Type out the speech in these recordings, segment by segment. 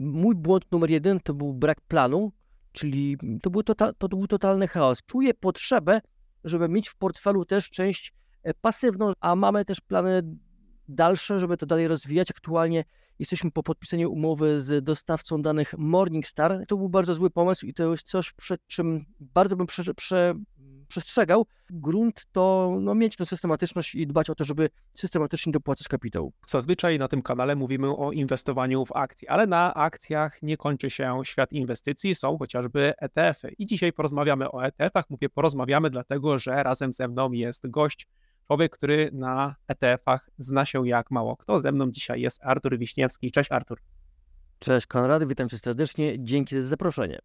Mój błąd numer jeden to był brak planu, czyli to był, tota-, to był totalny chaos. Czuję potrzebę, żeby mieć w portfelu też część e, pasywną, a mamy też plany dalsze, żeby to dalej rozwijać. Aktualnie jesteśmy po podpisaniu umowy z dostawcą danych Morningstar. To był bardzo zły pomysł i to jest coś, przed czym bardzo bym prze, prze, przestrzegał, grunt to no, mieć tę systematyczność i dbać o to, żeby systematycznie dopłacać kapitał. Zazwyczaj na tym kanale mówimy o inwestowaniu w akcje, ale na akcjach nie kończy się świat inwestycji, są chociażby ETF-y. I dzisiaj porozmawiamy o ETF-ach. Mówię porozmawiamy, dlatego że razem ze mną jest gość, człowiek, który na ETF-ach zna się jak mało kto. Ze mną dzisiaj jest Artur Wiśniewski. Cześć Artur. Cześć Konrad, witam cię serdecznie. Dzięki za zaproszenie.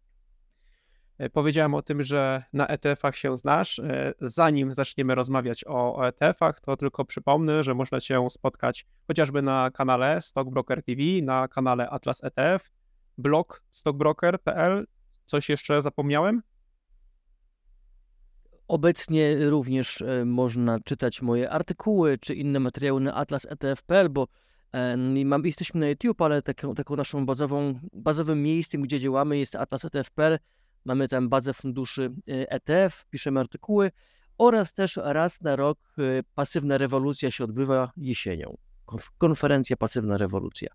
E, powiedziałem o tym, że na ETF-ach się znasz. E, zanim zaczniemy rozmawiać o ETF-ach, to tylko przypomnę, że można się spotkać chociażby na kanale Stockbroker TV, na kanale Atlas ETF, blog stockbroker.pl. Coś jeszcze zapomniałem? Obecnie również e, można czytać moje artykuły czy inne materiały na atlasetf.pl, bo mam, jesteśmy na YouTube, ale taką, taką naszą bazową, bazowym miejscem, gdzie działamy jest atlasetf.pl. Mamy tam bazę funduszy y, ETF, piszemy artykuły oraz też raz na rok y, pasywna rewolucja się odbywa jesienią. Konferencja pasywna rewolucja.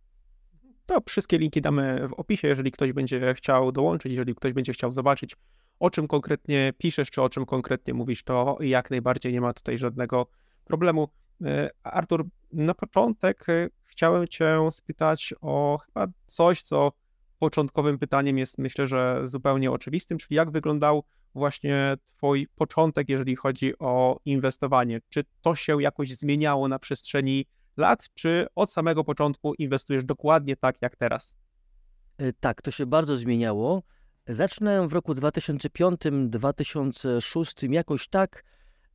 To wszystkie linki damy w opisie, jeżeli ktoś będzie chciał dołączyć, jeżeli ktoś będzie chciał zobaczyć, o czym konkretnie piszesz, czy o czym konkretnie mówisz, to jak najbardziej nie ma tutaj żadnego problemu. Y, Artur, na początek chciałem Cię spytać o chyba coś, co początkowym pytaniem jest, myślę, że zupełnie oczywistym, czyli jak wyglądał właśnie Twój początek, jeżeli chodzi o inwestowanie? Czy to się jakoś zmieniało na przestrzeni lat, czy od samego początku inwestujesz dokładnie tak jak teraz? E, tak, to się bardzo zmieniało. Zacznę w roku 2005-2006 jakoś tak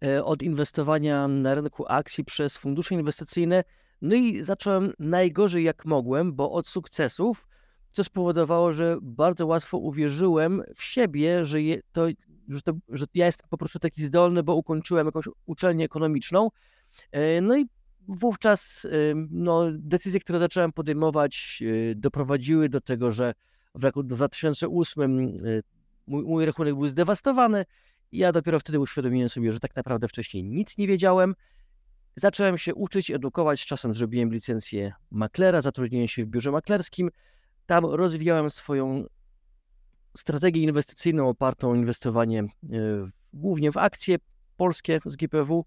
e, od inwestowania na rynku akcji przez fundusze inwestycyjne. No i zacząłem najgorzej jak mogłem, bo od sukcesów co spowodowało, że bardzo łatwo uwierzyłem w siebie, że, je, to, że, to, że ja jestem po prostu taki zdolny, bo ukończyłem jakąś uczelnię ekonomiczną. E, no i wówczas e, no, decyzje, które zacząłem podejmować, e, doprowadziły do tego, że w roku 2008 mój, mój rachunek był zdewastowany. ja dopiero wtedy uświadomiłem sobie, że tak naprawdę wcześniej nic nie wiedziałem. Zacząłem się uczyć, edukować, czasem zrobiłem licencję maklera, zatrudniłem się w biurze maklerskim. Tam rozwijałem swoją strategię inwestycyjną opartą o inwestowanie e, głównie w akcje polskie z GPW.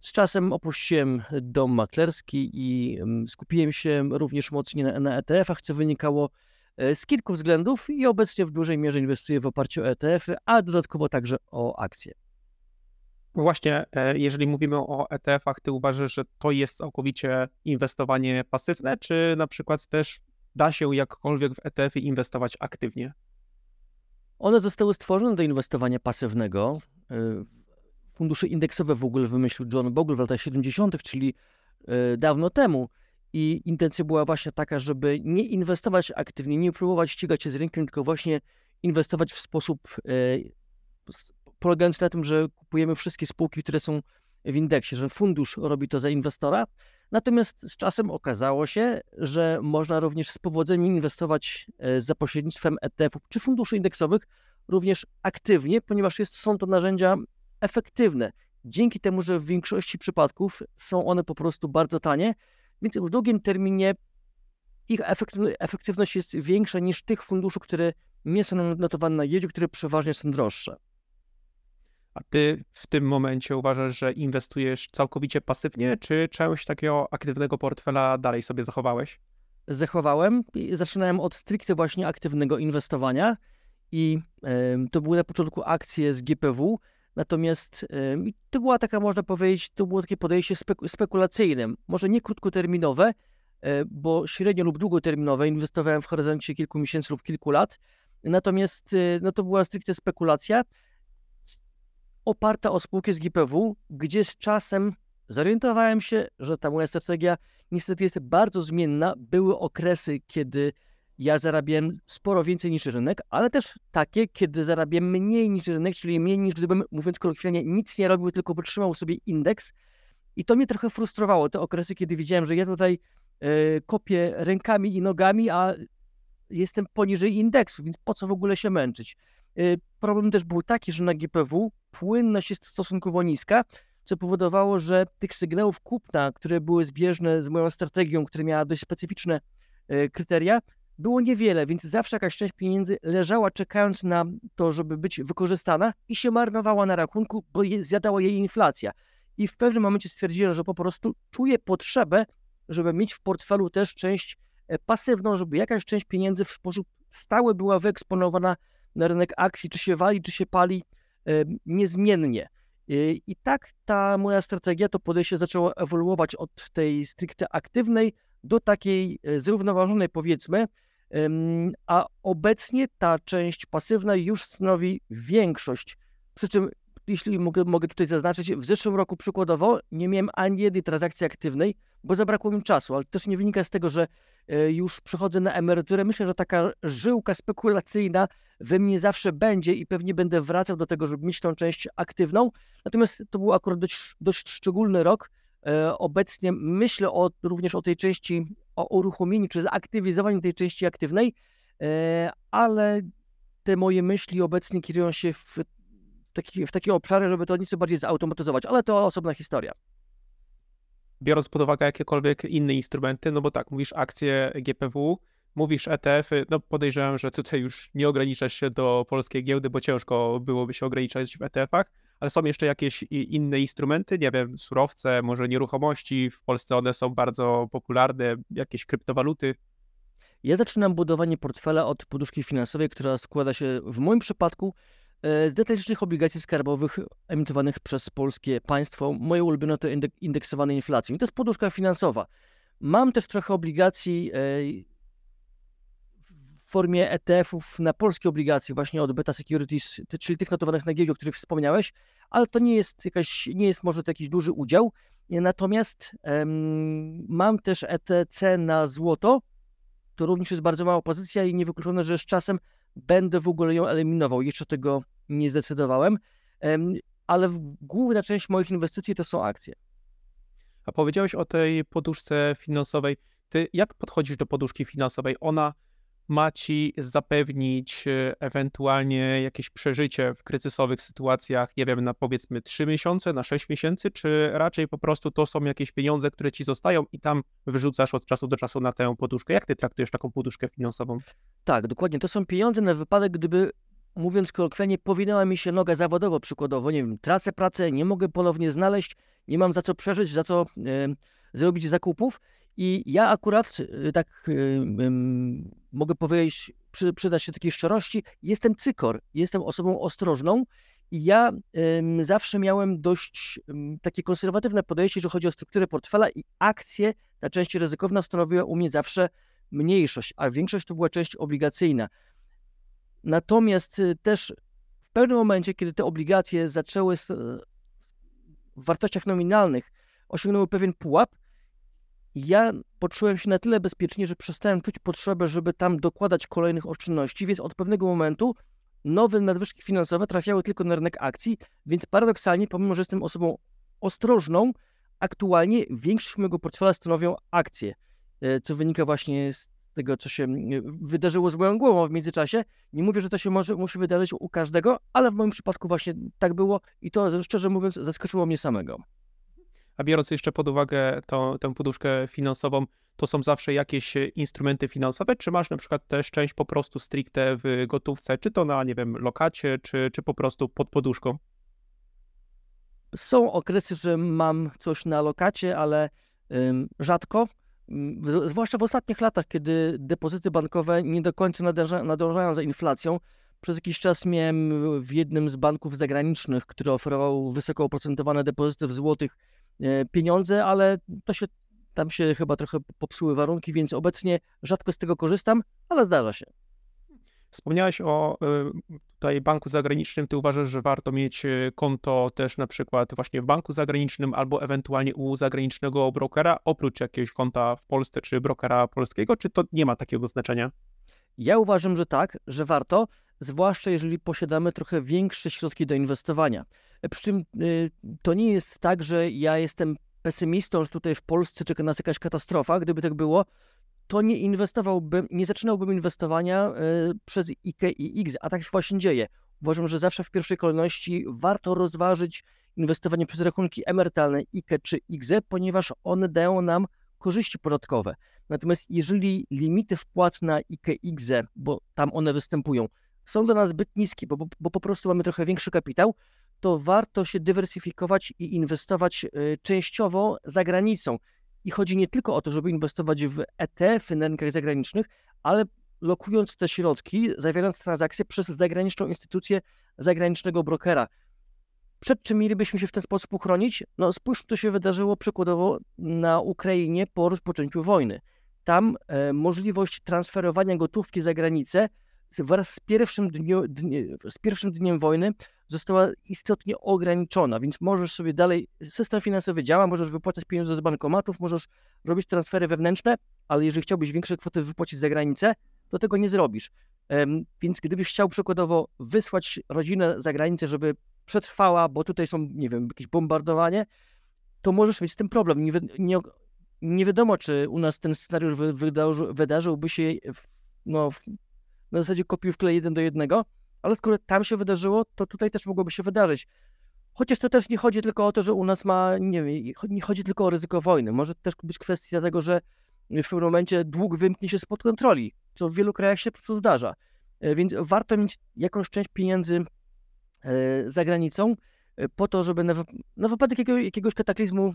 Z czasem opuściłem dom maklerski i mm, skupiłem się również mocniej na, na ETF-ach, co wynikało e, z kilku względów i obecnie w dużej mierze inwestuję w oparciu o ETF-y, a dodatkowo także o akcje. No właśnie, e, jeżeli mówimy o ETF-ach, ty uważasz, że to jest całkowicie inwestowanie pasywne, czy na przykład też da się jakkolwiek w ETF-y inwestować aktywnie? One zostały stworzone do inwestowania pasywnego. E, fundusze indeksowe w ogóle wymyślił John Bogle w latach 70., czyli e, dawno temu. I intencja była właśnie taka, żeby nie inwestować aktywnie, nie próbować ścigać się z rynkiem, tylko właśnie inwestować w sposób e, polegający na tym, że kupujemy wszystkie spółki, które są w indeksie, że fundusz robi to za inwestora, Natomiast z czasem okazało się, że można również z powodzeniem inwestować e, za pośrednictwem ETF-ów czy funduszy indeksowych również aktywnie, ponieważ jest, są to narzędzia efektywne. Dzięki temu, że w większości przypadków są one po prostu bardzo tanie, więc w długim terminie ich efektywność jest większa niż tych funduszy, które nie są notowane na jedzie, które przeważnie są droższe. A ty w tym momencie uważasz, że inwestujesz całkowicie pasywnie, czy część takiego aktywnego portfela dalej sobie zachowałeś? Zachowałem. Zaczynałem od stricte właśnie aktywnego inwestowania i y, to były na początku akcje z GPW, natomiast y, to była taka, można powiedzieć, to było takie podejście speku spekulacyjne, może nie krótkoterminowe, y, bo średnio lub długoterminowe inwestowałem w horyzoncie kilku miesięcy lub kilku lat, natomiast e, no, to była stricte spekulacja, oparta o spółkę z GPW, gdzie z czasem zorientowałem się, że ta moja strategia niestety jest bardzo zmienna. Były okresy, kiedy ja zarabiałem sporo więcej niż rynek, ale też takie, kiedy zarabiałem mniej niż rynek, czyli mniej niż gdybym, mówiąc kolokwialnie, nic nie robił, tylko utrzymał sobie indeks. I to mnie trochę frustrowało, te okresy, kiedy widziałem, że ja tutaj yy, kopię rękami i nogami, a jestem poniżej indeksu, więc po co w ogóle się męczyć? Y, problem też był taki, że na GPW płynność jest stosunkowo niska, co powodowało, że tych sygnałów kupna, które były zbieżne z moją strategią, która miała dość specyficzne y, kryteria, było niewiele, więc zawsze jakaś część pieniędzy leżała czekając na to, żeby być wykorzystana i się marnowała na rachunku, bo zjadała jej inflacja. I w pewnym momencie stwierdziłem, że po prostu czuję potrzebę, żeby mieć w portfelu też część e, pasywną, żeby jakaś część pieniędzy w sposób stały była wyeksponowana na rynek akcji, czy się wali, czy się pali, niezmiennie. Y, I tak ta moja strategia, to podejście zaczęło ewoluować od tej stricte aktywnej do takiej e, zrównoważonej, powiedzmy, a obecnie ta część pasywna już stanowi większość. Przy czym, jeśli mogę, mogę tutaj zaznaczyć, w zeszłym roku przykładowo nie miałem ani jednej transakcji aktywnej, bo zabrakło mi czasu, ale też nie wynika z tego, że e, już przechodzę na emeryturę. Myślę, że taka żyłka spekulacyjna we mnie zawsze będzie i pewnie będę wracał do tego, żeby mieć tą część aktywną. Natomiast to był akurat dość, dość szczególny rok. E, obecnie myślę o, również o tej części, o uruchomieniu czy zaktywizowaniu tej części aktywnej, e, ale te moje myśli obecnie kierują się w, taki, w takie obszary, żeby to nieco bardziej zautomatyzować, ale to osobna historia biorąc pod uwagę jakiekolwiek inne instrumenty, no bo tak, mówisz akcje GPW, mówisz ETF-y, no podejrzewam, że tutaj już nie ograniczasz się do polskiej giełdy, bo ciężko byłoby się ograniczać w ETF-ach, ale są jeszcze jakieś inne instrumenty, nie wiem, surowce, może nieruchomości, w Polsce one są bardzo popularne, jakieś kryptowaluty. Ja zaczynam budowanie portfela od poduszki finansowej, która składa się w moim przypadku e, z detalicznych obligacji skarbowych emitowanych przez polskie państwo. Moje ulubione to indeksowane inflacją. I to jest poduszka finansowa. Mam też trochę obligacji e, formie ETF-ów na polskie obligacje właśnie od Beta Securities, czyli tych notowanych na giełdzie, o których wspomniałeś, ale to nie jest jakaś, nie jest może to jakiś duży udział. Natomiast mam też ETC na złoto, to również jest bardzo mała pozycja i niewykluczone, że z czasem będę w ogóle ją eliminował. Jeszcze tego nie zdecydowałem, ale główna część moich inwestycji to są akcje. A powiedziałeś o tej poduszce finansowej. Ty jak podchodzisz do poduszki finansowej? Ona ma ci zapewnić e, ewentualnie jakieś przeżycie w kryzysowych sytuacjach, nie wiem, na powiedzmy 3 miesiące, na 6 miesięcy, czy raczej po prostu to są jakieś pieniądze, które ci zostają i tam wyrzucasz od czasu do czasu na tę poduszkę? Jak ty traktujesz taką poduszkę finansową? Tak, dokładnie. To są pieniądze na wypadek, gdyby mówiąc kolokwialnie, powinęła mi się noga zawodowo przykładowo, nie wiem, tracę pracę, nie mogę ponownie znaleźć, nie mam za co przeżyć, za co zrobić zakupów i ja akurat y, tak y, mogę powiedzieć, przy, się takiej szczerości, jestem cykor, jestem osobą ostrożną i ja zawsze miałem dość takie konserwatywne podejście, że chodzi o strukturę portfela i akcje, ta część ryzykowna stanowiła u mnie zawsze mniejszość, a większość to była część obligacyjna. Natomiast y, też w pewnym momencie, kiedy te obligacje zaczęły w wartościach nominalnych osiągnęły pewien pułap, ja poczułem się na tyle bezpiecznie, że przestałem czuć potrzebę, żeby tam dokładać kolejnych oszczędności, więc od pewnego momentu nowe nadwyżki finansowe trafiały tylko na rynek akcji, więc paradoksalnie, pomimo że jestem osobą ostrożną, aktualnie większość mojego portfela stanowią akcje, e, co wynika właśnie z tego, co się e, wydarzyło z moją głową w międzyczasie. Nie mówię, że to się może, musi wydarzyć u każdego, ale w moim przypadku właśnie tak było i to szczerze mówiąc zaskoczyło mnie samego a biorąc jeszcze pod uwagę to, tę poduszkę finansową, to są zawsze jakieś e, instrumenty finansowe, czy masz na przykład też część po prostu stricte w gotówce, czy to na, nie wiem, lokacie, czy, czy po prostu pod poduszką? Są okresy, że mam coś na lokacie, ale ym, rzadko. Zwłaszcza w ostatnich latach, kiedy depozyty bankowe nie do końca nadążają za inflacją, przez jakiś czas miałem w jednym z banków zagranicznych, który oferował wysoko oprocentowane depozyty w złotych, E, pieniądze, ale to się, tam się chyba trochę popsuły warunki, więc obecnie rzadko z tego korzystam, ale zdarza się. Wspomniałeś o e, tutaj banku zagranicznym. Ty uważasz, że warto mieć e, konto też na przykład właśnie w banku zagranicznym albo ewentualnie u zagranicznego brokera, oprócz jakiegoś konta w Polsce czy brokera polskiego? Czy to nie ma takiego znaczenia? Ja uważam, że tak, że warto, zwłaszcza jeżeli posiadamy trochę większe środki do inwestowania. Przy czym y, to nie jest tak, że ja jestem pesymistą, że tutaj w Polsce czeka nas jakaś katastrofa. Gdyby tak było, to nie inwestowałbym, nie zaczynałbym inwestowania y, przez IK i X, a tak się właśnie dzieje. Uważam, że zawsze w pierwszej kolejności warto rozważyć inwestowanie przez rachunki emerytalne IK czy IGZE, ponieważ one dają nam korzyści podatkowe. Natomiast jeżeli limity wpłat na IK IGZE, bo tam one występują, są dla nas zbyt niskie, bo, bo, bo po prostu mamy trochę większy kapitał, to warto się dywersyfikować i inwestować e, częściowo za granicą. I chodzi nie tylko o to, żeby inwestować w etf na rynkach zagranicznych, ale lokując te środki, zawierając transakcje przez zagraniczną instytucję, zagranicznego brokera. Przed czym mielibyśmy się w ten sposób uchronić? No spójrzmy, co się wydarzyło przykładowo na Ukrainie po rozpoczęciu wojny. Tam e, możliwość transferowania gotówki za granicę wraz z pierwszym, dniu, dnie, z pierwszym dniem wojny została istotnie ograniczona, więc możesz sobie dalej, system finansowy działa, możesz wypłacać pieniądze z bankomatów, możesz robić transfery wewnętrzne, ale jeżeli chciałbyś większe kwoty wypłacić za granicę, to tego nie zrobisz. Więc gdybyś chciał przykładowo wysłać rodzinę za granicę, żeby przetrwała, bo tutaj są, nie wiem, jakieś bombardowanie, to możesz mieć z tym problem. Nie, nie, nie wiadomo, czy u nas ten scenariusz wydarzy, wydarzyłby się no, na zasadzie kopiuj w jeden do jednego, ale skoro tam się wydarzyło, to tutaj też mogłoby się wydarzyć. Chociaż to też nie chodzi tylko o to, że u nas ma, nie wiem, nie chodzi tylko o ryzyko wojny. Może też być kwestia tego, że w tym momencie dług wymknie się spod kontroli, co w wielu krajach się po prostu zdarza. E, więc warto mieć jakąś część pieniędzy e, za granicą e, po to, żeby na, wypadek jakiegoś kataklizmu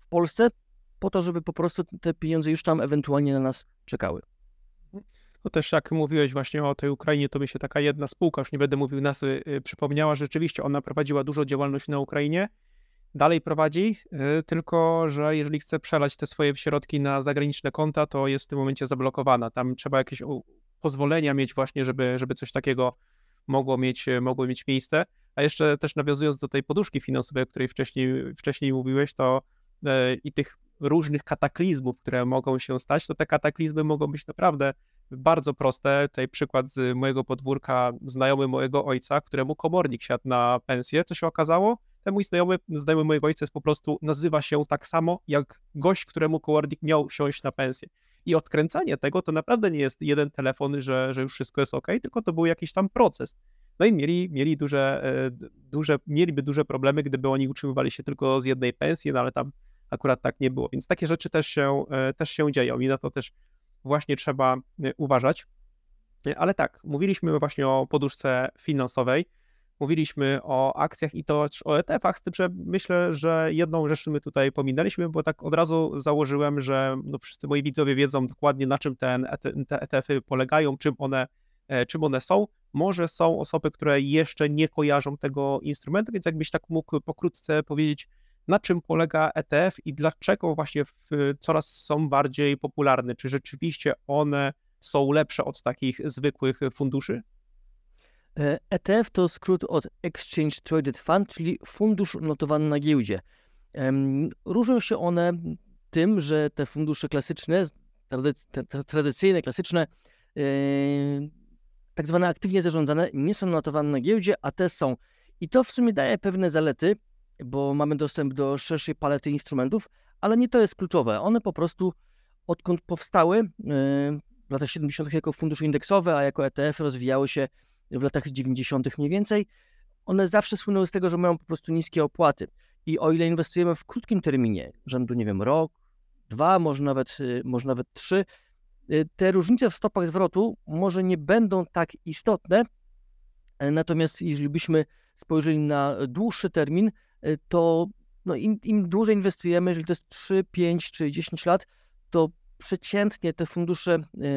w Polsce, po to, żeby po prostu te pieniądze już tam ewentualnie na nas czekały. Mhm. No też jak mówiłeś właśnie o tej Ukrainie, to mi się taka jedna spółka, już nie będę mówił nazwy, y, przypomniała. Rzeczywiście ona prowadziła dużo działalności na Ukrainie, dalej prowadzi, y, tylko że jeżeli chce przelać te swoje środki na zagraniczne konta, to jest w tym momencie zablokowana. Tam trzeba jakieś pozwolenia mieć właśnie, żeby, żeby coś takiego mogło mieć, y, mogło mieć miejsce. A jeszcze też nawiązując do tej poduszki finansowej, o której wcześniej, wcześniej mówiłeś, to i tych różnych kataklizmów, które mogą się stać, to te kataklizmy mogą być naprawdę bardzo proste, tutaj przykład z mojego podwórka, znajomy mojego ojca, któremu komornik siadł na pensję, co się okazało? Ten mój znajomy, znajomy mojego ojca jest po prostu, nazywa się tak samo, jak gość, któremu komornik miał siąść na pensję. I odkręcanie tego to naprawdę nie jest jeden telefon, że, że już wszystko jest ok, tylko to był jakiś tam proces. No i mieli, mieli duże, e, duże, mieliby duże problemy, gdyby oni utrzymywali się tylko z jednej pensji, no ale tam akurat tak nie było. Więc takie rzeczy też się, e, też się dzieją i na to też właśnie trzeba y, uważać. Y, ale tak, mówiliśmy właśnie o poduszce finansowej, mówiliśmy o akcjach i to o ETF-ach, z tym, że myślę, że jedną rzecz my tutaj pominęliśmy, bo tak od razu założyłem, że no wszyscy moi widzowie wiedzą dokładnie na czym ten, e te ETF-y polegają, czym one, e, czym one są. Może są osoby, które jeszcze nie kojarzą tego instrumentu, więc jakbyś tak mógł pokrótce powiedzieć, na czym polega ETF i dlaczego właśnie w, coraz są bardziej popularne? Czy rzeczywiście one są lepsze od takich zwykłych funduszy? ETF e to skrót od Exchange Traded Fund, czyli fundusz notowany na giełdzie. Różnią się one tym, że te fundusze klasyczne, tradycyjne, klasyczne, e, tak zwane aktywnie zarządzane, nie są notowane na giełdzie, a te są. I to w sumie daje pewne zalety, bo mamy dostęp do szerszej palety instrumentów, ale nie to jest kluczowe. One po prostu odkąd powstały y, w latach 70. jako fundusze indeksowe, a jako ETF rozwijały się w latach 90. mniej więcej, one zawsze słynęły z tego, że mają po prostu niskie opłaty. I o ile inwestujemy w krótkim terminie, rzędu, nie wiem, rok, dwa, może nawet, y, może nawet trzy, y, te różnice w stopach zwrotu może nie będą tak istotne, natomiast jeżeli byśmy spojrzeli na dłuższy termin, Y, to no im, im dłużej inwestujemy, jeżeli to jest 3, 5 czy 10 lat, to przeciętnie te fundusze yy,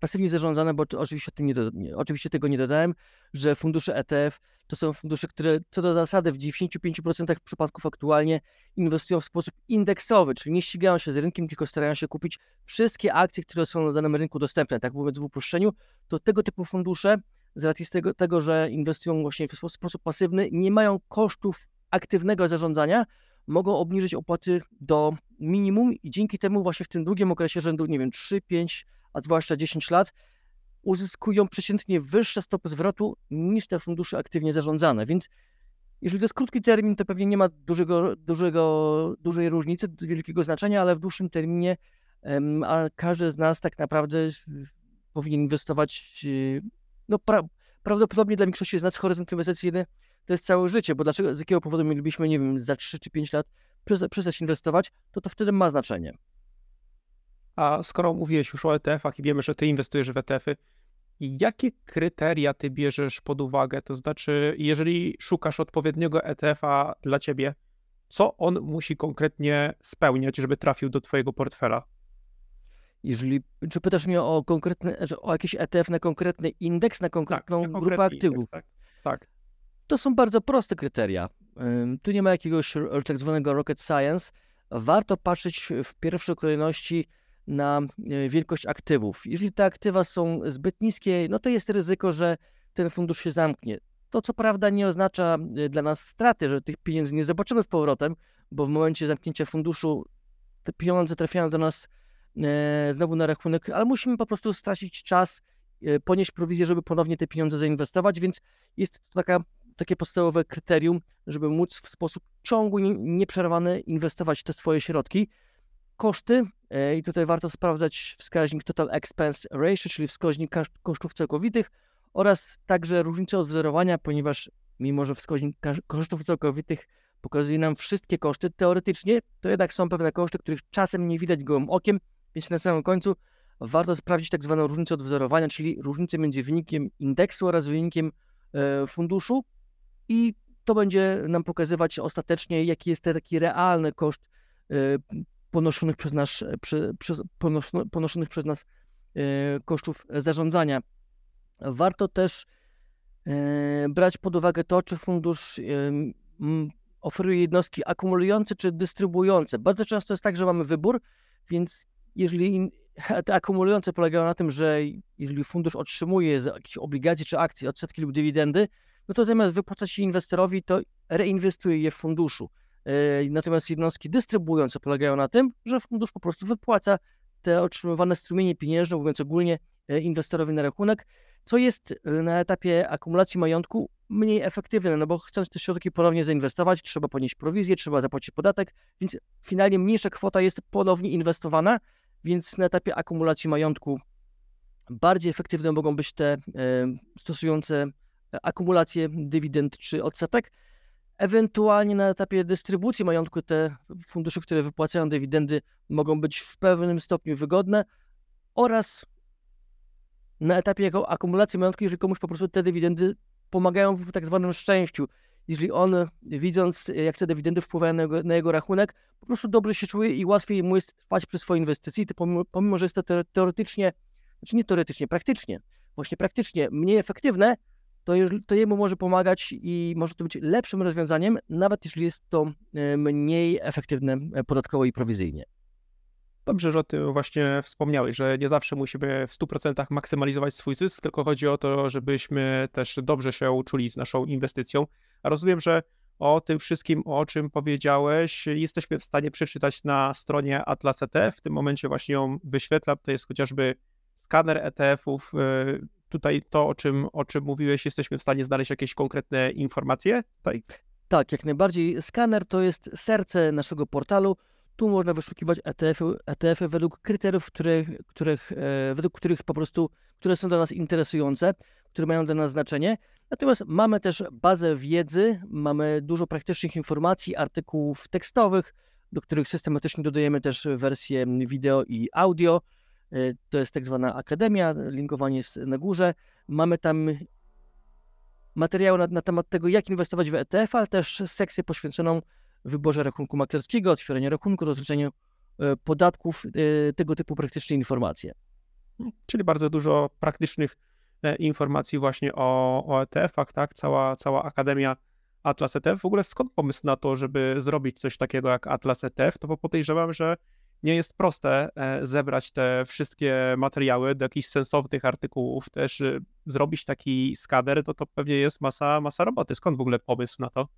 pasywnie zarządzane, bo oczywiście, tym nie, do, nie oczywiście tego nie dodałem, że fundusze ETF to są fundusze, które co do zasady w 95% przypadków aktualnie inwestują w sposób indeksowy, czyli nie ścigają się z rynkiem, tylko starają się kupić wszystkie akcje, które są na danym rynku dostępne. Tak mówiąc w uproszczeniu, to tego typu fundusze z racji tego, tego że inwestują właśnie w sposób, sposób pasywny, nie mają kosztów aktywnego zarządzania mogą obniżyć opłaty do minimum i dzięki temu właśnie w tym długim okresie rzędu, nie wiem, 3, 5, a zwłaszcza 10 lat uzyskują przeciętnie wyższe stopy zwrotu niż te fundusze aktywnie zarządzane, więc jeżeli to jest krótki termin, to pewnie nie ma dużego, dużego, dużej różnicy, wielkiego znaczenia, ale w dłuższym terminie um, a każdy z nas tak naprawdę powinien inwestować, y, no pra, prawdopodobnie dla większości z nas horyzont inwestycyjny to jest całe życie, bo dlaczego, z jakiego powodu mielibyśmy, nie wiem, za 3 czy 5 lat przestać inwestować, to to wtedy ma znaczenie. A skoro mówiłeś już o ETF-ach i wiemy, że ty inwestujesz w ETF-y, jakie kryteria ty bierzesz pod uwagę? To znaczy, jeżeli szukasz odpowiedniego ETF-a dla ciebie, co on musi konkretnie spełniać, żeby trafił do twojego portfela? Jeżeli, czy pytasz mnie o konkretny, znaczy o jakiś ETF na konkretny indeks, na tak, konkretną tak, grupę aktywów? Indeks, tak. tak. To są bardzo proste kryteria. Tu nie ma jakiegoś tak zwanego rocket science. Warto patrzeć w pierwszej kolejności na e, wielkość aktywów. Jeżeli te aktywa są zbyt niskie, no to jest ryzyko, że ten fundusz się zamknie. To co prawda nie oznacza e, dla nas straty, że tych pieniędzy nie zobaczymy z powrotem, bo w momencie zamknięcia funduszu te pieniądze trafiają do nas e, znowu na rachunek, ale musimy po prostu stracić czas, ponieść prowizję, żeby ponownie te pieniądze zainwestować, więc jest to taka takie podstawowe kryterium, żeby móc w sposób ciągły, nieprzerwany inwestować te swoje środki. Koszty, e, i tutaj warto sprawdzać wskaźnik Total Expense Ratio, czyli wskaźnik kosztów całkowitych oraz także różnicę odwzorowania, ponieważ mimo, że wskaźnik kosztów całkowitych pokazuje nam wszystkie koszty teoretycznie, to jednak są pewne koszty, których czasem nie widać gołym okiem, więc na samym końcu warto sprawdzić tak zwaną różnicę odwzorowania, czyli różnicę między wynikiem indeksu oraz wynikiem e, funduszu, i to będzie nam pokazywać ostatecznie, jaki jest taki realny koszt y, ponoszonych przez, nas, y, przez, ponoszonych przez nas y, kosztów zarządzania. Warto też brać pod uwagę to, czy fundusz oferuje jednostki akumulujące czy dystrybuujące. Bardzo często jest tak, że mamy wybór, więc jeżeli te akumulujące polegają na tym, że jeżeli fundusz otrzymuje z jakichś obligacji czy akcji odsetki lub dywidendy, no to zamiast wypłacać je inwestorowi, to reinwestuje je w funduszu. Yy, natomiast jednostki dystrybuujące polegają na tym, że fundusz po prostu wypłaca te otrzymywane strumienie pieniężne, mówiąc ogólnie, yy, inwestorowi na rachunek, co jest yy, na etapie akumulacji majątku mniej efektywne, no bo chcąc te środki ponownie zainwestować, trzeba ponieść prowizję, trzeba zapłacić podatek, więc finalnie mniejsza kwota jest ponownie inwestowana, więc na etapie akumulacji majątku bardziej efektywne mogą być te stosujące akumulację dywidend czy odsetek. Ewentualnie na etapie dystrybucji majątku te fundusze, które wypłacają dywidendy, mogą być w pewnym stopniu wygodne oraz na etapie jako akumulacji majątku, jeżeli komuś po prostu te dywidendy pomagają w tak zwanym szczęściu. Jeżeli on, widząc jak te dywidendy wpływają na jego, na jego rachunek, po prostu dobrze się czuje i łatwiej mu jest trwać przy swojej inwestycji, to pomimo, pomimo że jest to teoretycznie, znaczy nie teoretycznie, praktycznie, właśnie praktycznie mniej efektywne, to, to jemu może pomagać i może to być lepszym rozwiązaniem, nawet jeśli jest to e, mniej efektywne e, podatkowo i prowizyjnie. Dobrze, że o tym właśnie wspomniałeś, że nie zawsze musimy w 100% maksymalizować swój zysk, tylko chodzi o to, żebyśmy też dobrze się czuli z naszą inwestycją. A rozumiem, że o tym wszystkim, o czym powiedziałeś, jesteśmy w stanie przeczytać na stronie Atlas ETF. W tym momencie właśnie ją wyświetlam. To jest chociażby skaner ETF-ów. E, tutaj to, o czym, o czym mówiłeś, jesteśmy w stanie znaleźć jakieś konkretne informacje? Tutaj? Tak, jak najbardziej. Skaner to jest serce naszego portalu. Tu można wyszukiwać ETF-y ETF -y według kryteriów, których, których, e, według których po prostu, które są dla nas interesujące, które mają dla nas znaczenie. Natomiast mamy też bazę wiedzy, mamy dużo praktycznych informacji, artykułów tekstowych, do których systematycznie dodajemy też wersje wideo i audio. Y, to jest tak zwana akademia, linkowanie jest na górze. Mamy tam materiały na, na temat tego, jak inwestować w ETF, ale też sekcję poświęconą wyborze rachunku maklerskiego, otwieraniu rachunku, rozliczeniu y, podatków, y, tego typu praktyczne informacje. Hmm, czyli bardzo dużo praktycznych e, informacji właśnie o, o ETF-ach, tak? Cała, cała Akademia Atlas ETF. W ogóle skąd pomysł na to, żeby zrobić coś takiego jak Atlas ETF? To bo podejrzewam, że nie jest proste e, zebrać te wszystkie materiały do jakichś sensownych artykułów, też y, zrobić taki skader, to to pewnie jest masa, masa roboty. Skąd w ogóle pomysł na to?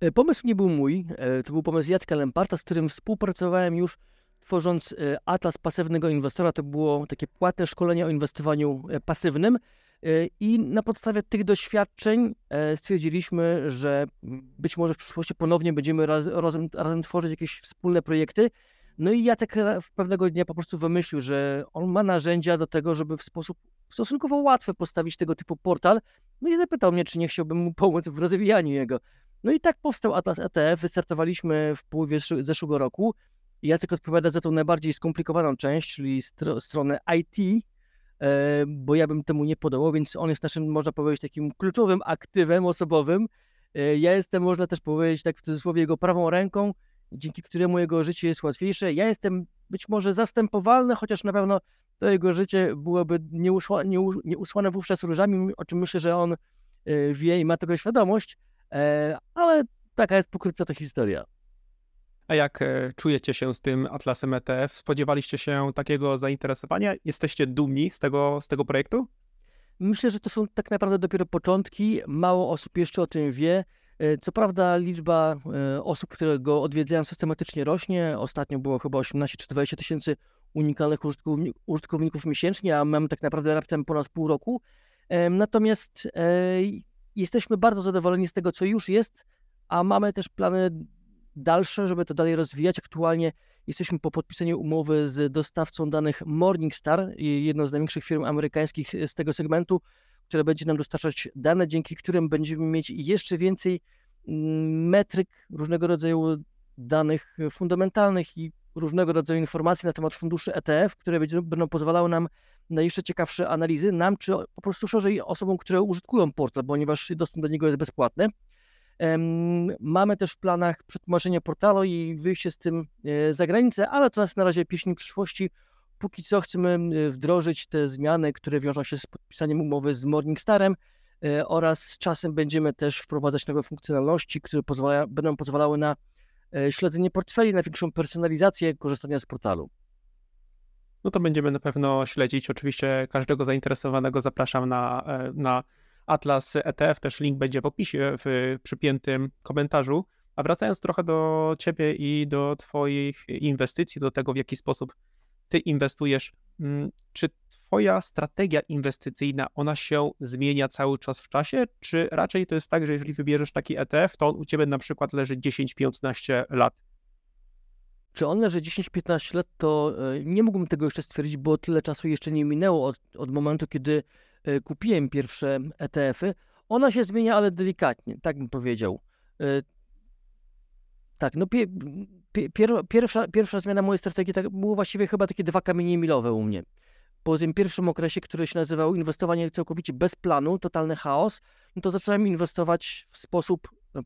E, pomysł nie był mój, e, to był pomysł Jacka Lemparta, z którym współpracowałem już tworząc atlas pasywnego inwestora. To było takie płatne szkolenie o inwestowaniu pasywnym. I na podstawie tych doświadczeń stwierdziliśmy, że być może w przyszłości ponownie będziemy raz, razem, razem, tworzyć jakieś wspólne projekty. No i Jacek e, w pewnego dnia po prostu wymyślił, że on ma narzędzia do tego, żeby w sposób stosunkowo łatwy postawić tego typu portal. No i zapytał mnie, czy nie chciałbym mu pomóc w rozwijaniu jego. No i tak powstał Atlas ETF, wystartowaliśmy w połowie zeszłego roku. Jacek odpowiada za tą najbardziej skomplikowaną część, czyli stronę IT, e, bo ja bym temu nie podobał, więc on jest naszym, można powiedzieć, takim kluczowym aktywem osobowym. E, ja jestem, można też powiedzieć, tak w cudzysłowie, jego prawą ręką, dzięki któremu jego życie jest łatwiejsze. Ja jestem być może zastępowalny, chociaż na pewno to jego życie byłoby nieusłane, wówczas różami, o czym myślę, że on e, wie i ma tego świadomość, e, ale taka jest pokrótce ta historia. A jak e, czujecie się z tym atlasem ETF? Spodziewaliście się takiego zainteresowania? Jesteście dumni z tego, z tego projektu? Myślę, że to są tak naprawdę dopiero początki. Mało osób jeszcze o tym wie. E, co prawda liczba e, osób, które go odwiedzają systematycznie rośnie. Ostatnio było chyba 18 czy 20 tysięcy unikalnych użytkowników, miesięcznie, a mamy tak naprawdę raptem ponad pół roku. E, natomiast jesteśmy bardzo zadowoleni z tego, co już jest, a mamy też plany dalsze, żeby to dalej rozwijać. Aktualnie jesteśmy po podpisaniu umowy z dostawcą danych Morningstar, jedną z największych firm amerykańskich z tego segmentu, które będzie nam dostarczać dane, dzięki którym będziemy mieć jeszcze więcej mm, metryk różnego rodzaju danych fundamentalnych i różnego rodzaju informacji na temat funduszy ETF, które będą pozwalały nam na jeszcze ciekawsze analizy, nam czy po prostu szerzej osobom, które użytkują portal, ponieważ dostęp do niego jest bezpłatny. Mamy też w planach przetłumaczenie portalu i wyjście z tym e, za granicę, ale to jest na razie pieśń przyszłości póki co chcemy y, wdrożyć te zmiany, które wiążą się z podpisaniem umowy z Morningstarem e, oraz z czasem będziemy też wprowadzać nowe funkcjonalności, które pozwala, będą pozwalały na e, śledzenie portfeli, na większą personalizację korzystania z portalu. No to będziemy na pewno śledzić. Oczywiście każdego zainteresowanego zapraszam na, e, na Atlas ETF, też link będzie w opisie, w przypiętym komentarzu. A wracając trochę do Ciebie i do Twoich inwestycji, do tego w jaki sposób ty inwestujesz, mm, czy twoja strategia inwestycyjna, ona się zmienia cały czas w czasie, czy raczej to jest tak, że jeżeli wybierzesz taki ETF, to on u ciebie na przykład leży 10-15 lat? Czy on leży 10-15 lat, to e, nie mógłbym tego jeszcze stwierdzić, bo tyle czasu jeszcze nie minęło od, od momentu, kiedy e, kupiłem pierwsze ETF-y. Ona się zmienia, ale delikatnie, tak bym powiedział. E, tak, no pierwsza, pierwsza zmiana mojej strategii tak, było właściwie chyba takie dwa kamienie milowe u mnie. Po tym pierwszym okresie, który się nazywał inwestowanie całkowicie bez planu, totalny chaos, no to zacząłem inwestować w sposób, e,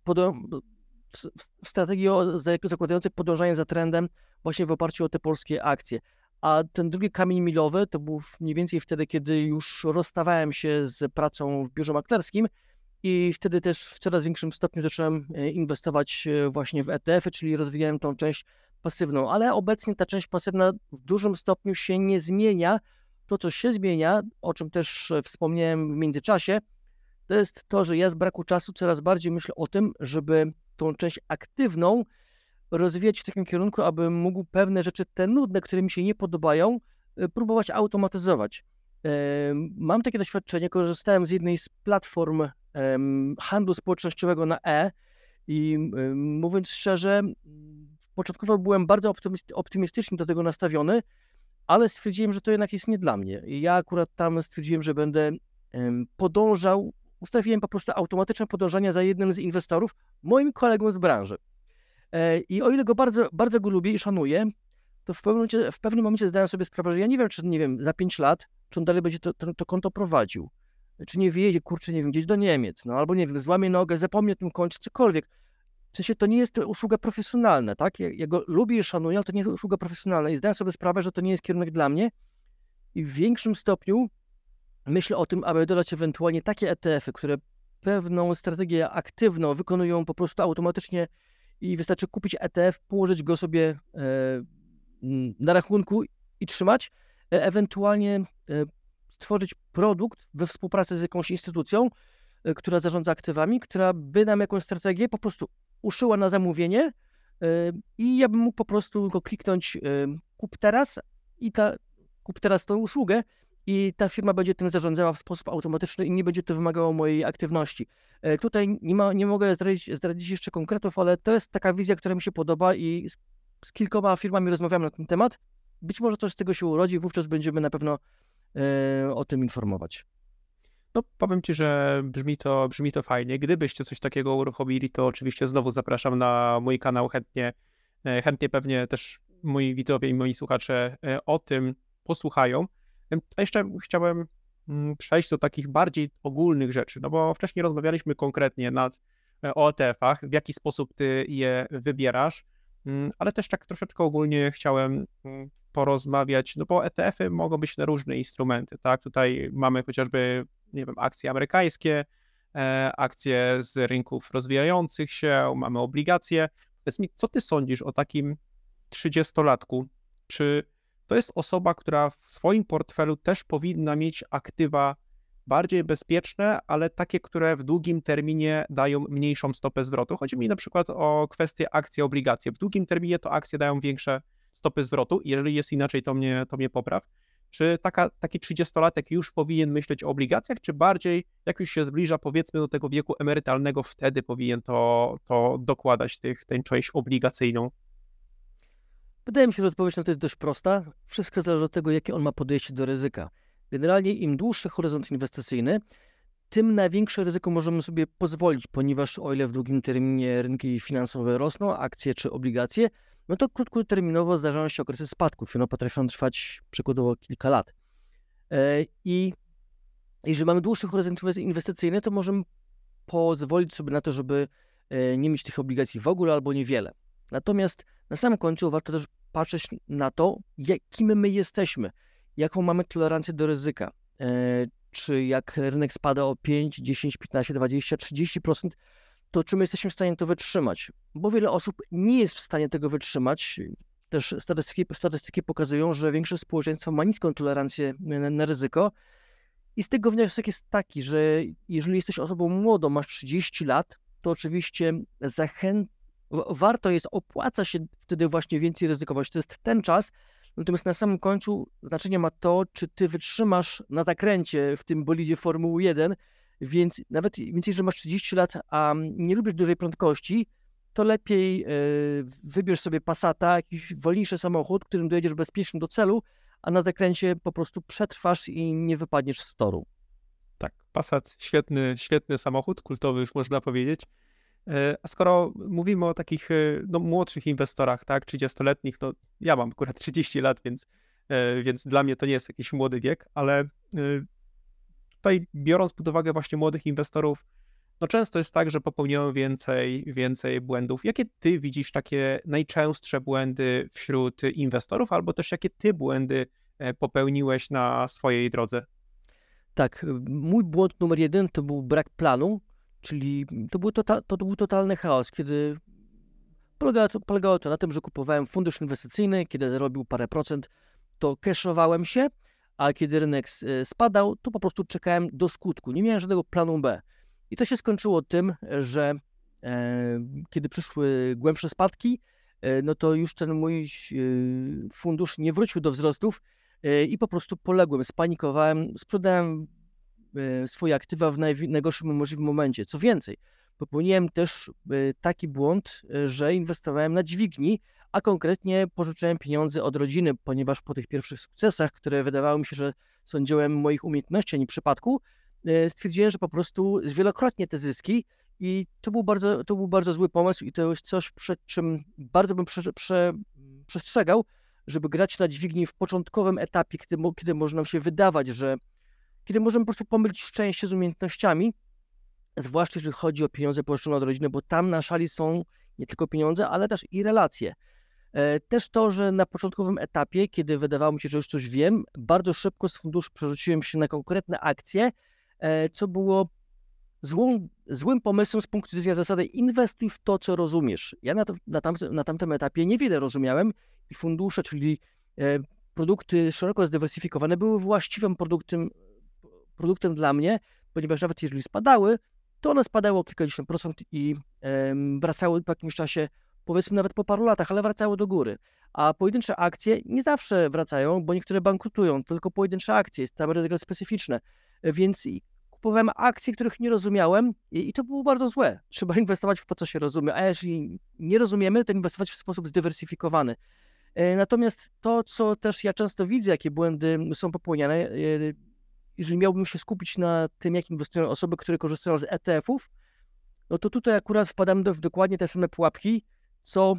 w strategię zakładającą podążanie za trendem właśnie w oparciu o te polskie akcje. A ten drugi kamień milowy to był mniej więcej wtedy, kiedy już rozstawałem się z pracą w biurze maklerskim i wtedy też w coraz większym stopniu zacząłem e, inwestować e, właśnie w ETF-y, czyli rozwijałem tą część pasywną. Ale obecnie ta część pasywna w dużym stopniu się nie zmienia. To, co się zmienia, o czym też e, wspomniałem w międzyczasie, to jest to, że ja z braku czasu coraz bardziej myślę o tym, żeby tą część aktywną rozwijać w takim kierunku, abym mógł pewne rzeczy, te nudne, które mi się nie podobają, próbować automatyzować. Mam takie doświadczenie, korzystałem z jednej z platform handlu społecznościowego na E. I mówiąc szczerze, początkowo byłem bardzo optymistycznie do tego nastawiony, ale stwierdziłem, że to jednak jest nie dla mnie. I ja akurat tam stwierdziłem, że będę podążał, ustawiłem po prostu automatyczne podążania za jednym z inwestorów, moim kolegą z branży. E, I o ile go bardzo, bardzo go lubię i szanuję, to w pewnym, momencie, w pewnym momencie zdałem sobie sprawę, że ja nie wiem, czy nie wiem, za 5 lat, czy on dalej będzie to, to, to konto prowadził czy nie wyjedzie, kurczę, nie wiem, gdzieś do Niemiec, no albo nie wiem, złamie nogę, zapomnie o tym kończyć, cokolwiek. W sensie to nie jest usługa profesjonalna, tak? Ja, ja go lubię i szanuję, ale to nie jest usługa profesjonalna i zdaję sobie sprawę, że to nie jest kierunek dla mnie i w większym stopniu myślę o tym, aby dodać ewentualnie takie ETF-y, które pewną strategię aktywną wykonują po prostu automatycznie i wystarczy kupić ETF, położyć go sobie e, na rachunku i trzymać, e, ewentualnie e, stworzyć produkt we współpracy z jakąś instytucją, y, która zarządza aktywami, która by nam jakąś strategię po prostu uszyła na zamówienie y, i ja bym mógł po prostu go kliknąć y, kup teraz i ta, kup teraz tą usługę i ta firma będzie tym zarządzała w sposób automatyczny i nie będzie to wymagało mojej aktywności. Tutaj nie, ma, nie mogę zdradzić, zdradzić jeszcze konkretów, ale to jest taka wizja, która mi się podoba i z, z kilkoma firmami rozmawiam na ten temat. Być może coś z tego się urodzi, wówczas będziemy na pewno E, o tym informować. No, powiem ci, że brzmi to, brzmi to fajnie. Gdybyście coś takiego uruchomili, to oczywiście znowu zapraszam na mój kanał. Chętnie, e, chętnie pewnie też moi widzowie i moi słuchacze e, o tym posłuchają. A jeszcze chciałem mm, przejść do takich bardziej ogólnych rzeczy, no bo wcześniej rozmawialiśmy konkretnie nad, o ETF-ach, w jaki sposób ty je wybierasz, mm, ale też tak troszeczkę ogólnie chciałem mm, porozmawiać, no bo ETF-y mogą być na różne instrumenty, tak? Tutaj mamy chociażby, nie wiem, akcje amerykańskie, e, akcje z rynków rozwijających się, mamy obligacje. Powiedz mi, co ty sądzisz o takim 30-latku? Czy to jest osoba, która w swoim portfelu też powinna mieć aktywa bardziej bezpieczne, ale takie, które w długim terminie dają mniejszą stopę zwrotu. Chodzi mi na przykład o kwestię akcji, obligacje. W długim terminie to akcje dają większe stopy zwrotu. Jeżeli jest inaczej, to mnie, to mnie popraw. Czy taka, taki 30-latek już powinien myśleć o obligacjach, czy bardziej, jak już się zbliża, powiedzmy, do tego wieku emerytalnego, wtedy powinien to, to dokładać tych, tę część obligacyjną? Wydaje mi się, że odpowiedź na to jest dość prosta. Wszystko zależy od tego, jakie on ma podejście do ryzyka. Generalnie im dłuższy horyzont inwestycyjny, tym największe ryzyko możemy sobie pozwolić, ponieważ o ile w długim terminie rynki finansowe rosną, akcje czy obligacje, no to krótkoterminowo zdarzają się okresy spadków one potrafią trwać przykładowo kilka lat. E, I jeżeli mamy dłuższy horyzont inwestycyjny, to możemy pozwolić sobie na to, żeby e, nie mieć tych obligacji w ogóle albo niewiele. Natomiast na samym końcu warto też patrzeć na to, kim my jesteśmy, jaką mamy tolerancję do ryzyka. E, czy jak rynek spada o 5, 10, 15, 20, 30%, to czy my jesteśmy w stanie to wytrzymać? Bo wiele osób nie jest w stanie tego wytrzymać. Też statystyki, statystyki pokazują, że większość społeczeństwa ma niską tolerancję na, na ryzyko. I z tego wniosek jest taki, że jeżeli jesteś osobą młodą, masz 30 lat, to oczywiście zachęt... warto jest, opłaca się wtedy właśnie więcej ryzykować. To jest ten czas, natomiast na samym końcu znaczenie ma to, czy ty wytrzymasz na zakręcie w tym bolidzie Formuły 1, więc nawet więc jeżeli masz 30 lat, a mm, nie lubisz dużej prędkości, to lepiej y, wybierz sobie Passata, jakiś wolniejszy samochód, którym dojedziesz bezpiecznie do celu, a na zakręcie po prostu przetrwasz i nie wypadniesz z toru. Tak, Passat świetny, świetny samochód, kultowy już można powiedzieć. E, a skoro mówimy o takich e, no, młodszych inwestorach, tak, 30-letnich, to ja mam akurat 30 lat, więc, więc dla mnie to nie jest jakiś młody wiek, ale tutaj biorąc pod uwagę właśnie młodych inwestorów, no często jest tak, że popełniają więcej, więcej błędów. Jakie ty widzisz takie najczęstsze błędy wśród inwestorów, albo też jakie ty błędy e, popełniłeś na swojej drodze? Tak, mój błąd numer jeden to był brak planu, czyli to był, to, tota, to był totalny chaos, kiedy polegało to, polegało to na tym, że kupowałem fundusz inwestycyjny, kiedy zarobił parę procent, to cashowałem się, a kiedy rynek e, spadał, to po prostu czekałem do skutku. Nie miałem żadnego planu B. I to się skończyło tym, że e, kiedy przyszły głębsze spadki, e, no to już ten mój e, fundusz nie wrócił do wzrostów e, i po prostu poległem, spanikowałem, sprzedałem e, swoje aktywa w naj, najgorszym możliwym momencie. Co więcej, popełniłem też taki błąd, że inwestowałem na dźwigni, a konkretnie pożyczyłem pieniądze od rodziny, ponieważ po tych pierwszych sukcesach, które wydawało mi się, że sądziłem moich umiejętności, a nie przypadku, e, stwierdziłem, że po prostu zwielokrotnie te zyski i to był bardzo, to był bardzo zły pomysł i to jest coś, przed czym bardzo bym prze, prze, przestrzegał, żeby grać na dźwigni w początkowym etapie, kiedy, kiedy może nam się wydawać, że kiedy możemy po prostu pomylić szczęście z umiejętnościami, zwłaszcza jeżeli chodzi o pieniądze pożyczone od rodziny, bo tam na szali są nie tylko pieniądze, ale też i relacje. E, też to, że na początkowym etapie, kiedy wydawało mi się, że już coś wiem, bardzo szybko z funduszu przerzuciłem się na konkretne akcje, e, co było złą, złym pomysłem z punktu widzenia zasady inwestuj w to, co rozumiesz. Ja na, na, na tamtym etapie niewiele rozumiałem i fundusze, czyli e, produkty szeroko zdywersyfikowane, były właściwym produktem, produktem dla mnie, ponieważ nawet jeżeli spadały, to one spadały o kilkadziesiąt procent i wracały po jakimś czasie powiedzmy nawet po paru latach, ale wracały do góry. A pojedyncze akcje nie zawsze wracają, bo niektóre bankrutują, tylko pojedyncze akcje, jest tam ryzyko specyficzne. Więc kupowałem akcje, których nie rozumiałem i, i, to było bardzo złe. Trzeba inwestować w to, co się rozumie, a jeśli nie rozumiemy, to inwestować w sposób zdywersyfikowany. E, natomiast to, co też ja często widzę, jakie błędy są popełniane, e, jeżeli miałbym się skupić na tym, jak inwestują osoby, które korzystają z ETF-ów, no to tutaj akurat wpadamy do, w dokładnie te same pułapki, co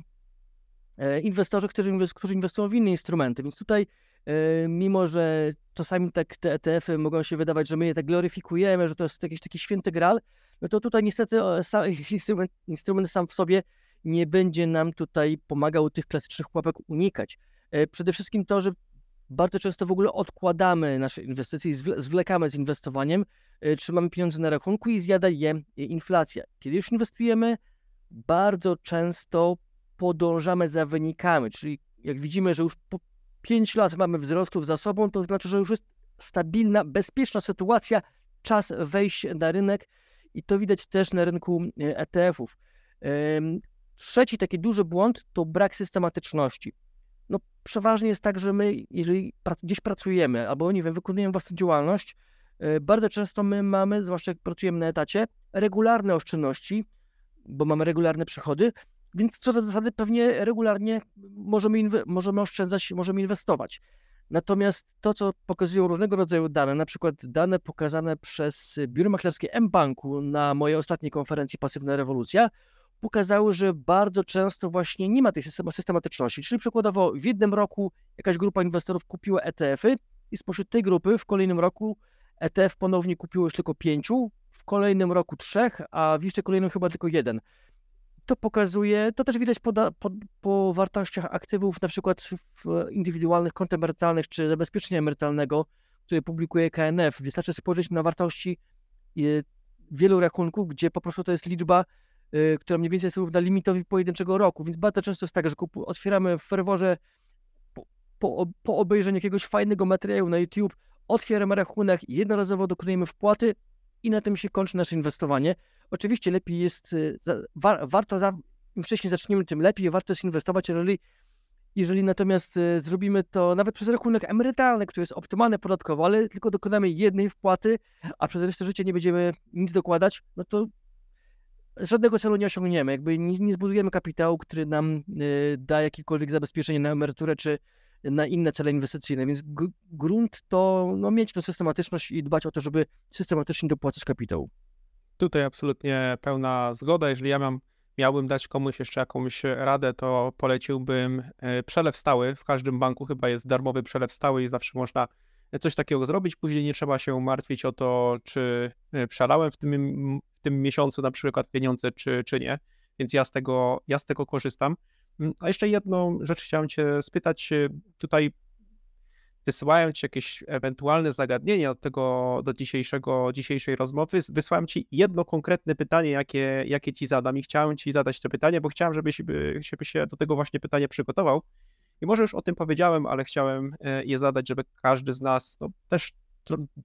e, inwestorzy, którzy, którzy inwestują w inne instrumenty. Więc tutaj, e, mimo że czasami tak te ETF-y mogą się wydawać, że my je tak gloryfikujemy, że to jest jakiś taki święty gral, no to tutaj niestety instrument, instrument sam w sobie nie będzie nam tutaj pomagał tych klasycznych pułapek unikać. E, przede wszystkim to, że bardzo często w ogóle odkładamy nasze inwestycje, zwlekamy z inwestowaniem, trzymamy pieniądze na rachunku i zjada je inflacja. Kiedy już inwestujemy, bardzo często podążamy za wynikami, czyli jak widzimy, że już po 5 lat mamy wzrostów za sobą, to znaczy, że już jest stabilna, bezpieczna sytuacja, czas wejść na rynek i to widać też na rynku ETF-ów. E trzeci taki duży błąd to brak systematyczności. No, przeważnie jest tak, że my, jeżeli gdzieś pracujemy albo nie wiem, wykonujemy własną działalność, e, bardzo często my mamy, zwłaszcza jak pracujemy na etacie, regularne oszczędności, bo mamy regularne przychody, więc co do zasady pewnie regularnie możemy, możemy oszczędzać, możemy inwestować. Natomiast to, co pokazują różnego rodzaju dane, na przykład dane pokazane przez biuro maklerskie M-Banku na mojej ostatniej konferencji Pasywna Rewolucja, pokazały, że bardzo często właśnie nie ma tej systematyczności. Czyli przykładowo w jednym roku jakaś grupa inwestorów kupiła ETF-y i spośród tej grupy w kolejnym roku ETF ponownie kupiło już tylko pięciu, kolejnym roku trzech, a w jeszcze kolejnym chyba tylko jeden. To pokazuje, to też widać po, po, po wartościach aktywów, na przykład indywidualnych kont emerytalnych czy zabezpieczenia emerytalnego, które publikuje KNF. Wystarczy spojrzeć na wartości y, wielu rachunków, gdzie po prostu to jest liczba, y, która mniej więcej jest równa limitowi pojedynczego roku. Więc bardzo często jest tak, że otwieramy w ferworze po, po, po obejrzeniu jakiegoś fajnego materiału na YouTube, otwieramy rachunek, jednorazowo dokonujemy wpłaty, i na tym się kończy nasze inwestowanie. Oczywiście lepiej jest, y, warto, za, im wcześniej zaczniemy, tym lepiej, warto jest inwestować, jeżeli, jeżeli natomiast y, zrobimy to nawet przez rachunek emerytalny, który jest optymalny podatkowo, ale tylko dokonamy jednej wpłaty, a przez resztę życia nie będziemy nic dokładać, no to żadnego celu nie osiągniemy, jakby nie, nie zbudujemy kapitału, który nam y, da jakiekolwiek zabezpieczenie na emeryturę czy, na inne cele inwestycyjne, więc grunt to no, mieć tą systematyczność i dbać o to, żeby systematycznie dopłacać kapitał. Tutaj absolutnie pełna zgoda. Jeżeli ja mam, miałbym dać komuś jeszcze jakąś radę, to poleciłbym e, przelew stały. W każdym banku chyba jest darmowy przelew stały i zawsze można coś takiego zrobić. Później nie trzeba się martwić o to, czy e, przelałem w tym, w tym miesiącu na przykład pieniądze, czy, czy nie. Więc ja z tego, ja z tego korzystam. Mm, a jeszcze jedną rzecz chciałem Cię spytać. E, tutaj wysyłając Ci jakieś ewentualne zagadnienia do tego, do dzisiejszego, dzisiejszej rozmowy, wysłałem Ci jedno konkretne pytanie, jakie, jakie Ci zadam i chciałem Ci zadać to pytanie, bo chciałem, żebyś by, żeby się do tego właśnie pytania przygotował. I może już o tym powiedziałem, ale chciałem e, je zadać, żeby każdy z nas no, też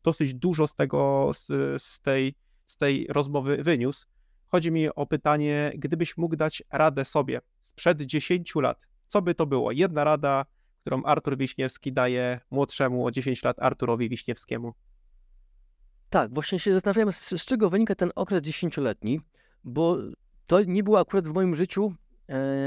dosyć dużo z tego, z, z, tej, z tej rozmowy wyniósł. Chodzi mi o pytanie, gdybyś mógł dać radę sobie sprzed 10 lat, co by to było? Jedna rada, którą Artur Wiśniewski daje młodszemu o 10 lat Arturowi Wiśniewskiemu. Tak, właśnie się zastanawiam, z, z czego wynika ten okres dziesięcioletni, bo to nie był akurat w moim życiu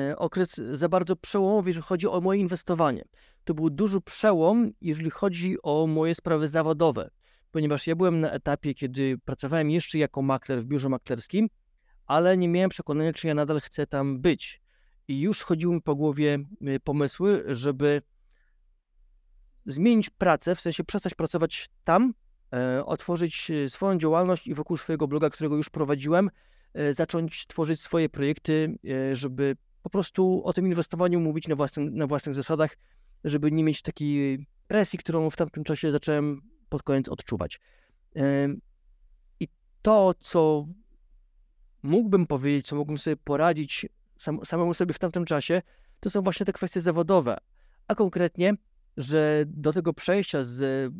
e, okres za bardzo przełomowy, jeżeli chodzi o moje inwestowanie. To był duży przełom, jeżeli chodzi o moje sprawy zawodowe, ponieważ ja byłem na etapie, kiedy pracowałem jeszcze jako makler w biurze maklerskim ale nie miałem przekonania, czy ja nadal chcę tam być. I już chodziły mi po głowie y, pomysły, żeby zmienić pracę, w sensie przestać pracować tam, e, otworzyć y, swoją działalność i wokół swojego bloga, którego już prowadziłem, e, zacząć tworzyć swoje projekty, e, żeby po prostu o tym inwestowaniu mówić na, własnym, na własnych zasadach, żeby nie mieć takiej presji, którą w tamtym czasie zacząłem pod koniec odczuwać. I to, co mógłbym powiedzieć, co mógłbym sobie poradzić sam, samemu sobie w tamtym czasie, to są właśnie te kwestie zawodowe. A konkretnie, że do tego przejścia z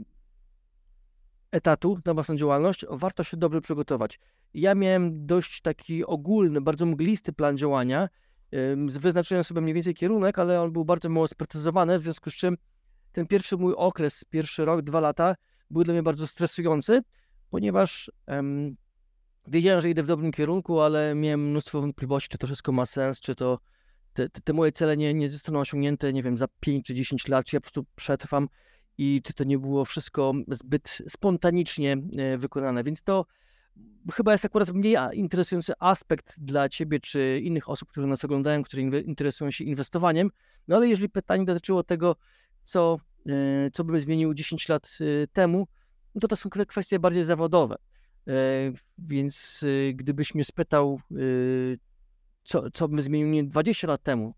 etatu na własną działalność warto się dobrze przygotować. Ja miałem dość taki ogólny, bardzo mglisty plan działania. Wyznaczyłem sobie mniej więcej kierunek, ale on był bardzo mało sprecyzowany, w związku z czym ten pierwszy mój okres, pierwszy rok, dwa lata, był dla mnie bardzo stresujący, ponieważ wiedziałem, że idę w dobrym kierunku, ale miałem mnóstwo wątpliwości, czy to wszystko ma sens, czy to te, te moje cele nie, nie zostaną osiągnięte, nie wiem, za 5 czy 10 lat, czy ja po prostu przetrwam i czy to nie było wszystko zbyt spontanicznie e, wykonane. Więc to chyba jest akurat mniej interesujący aspekt dla Ciebie czy innych osób, które nas oglądają, które interesują się inwestowaniem. No ale jeżeli pytanie dotyczyło tego, co, e, co bym zmienił 10 lat e, temu, no to to są kwestie bardziej zawodowe. E, więc e, gdybyś mnie spytał, e, co, co bym zmienił nie 20 lat temu,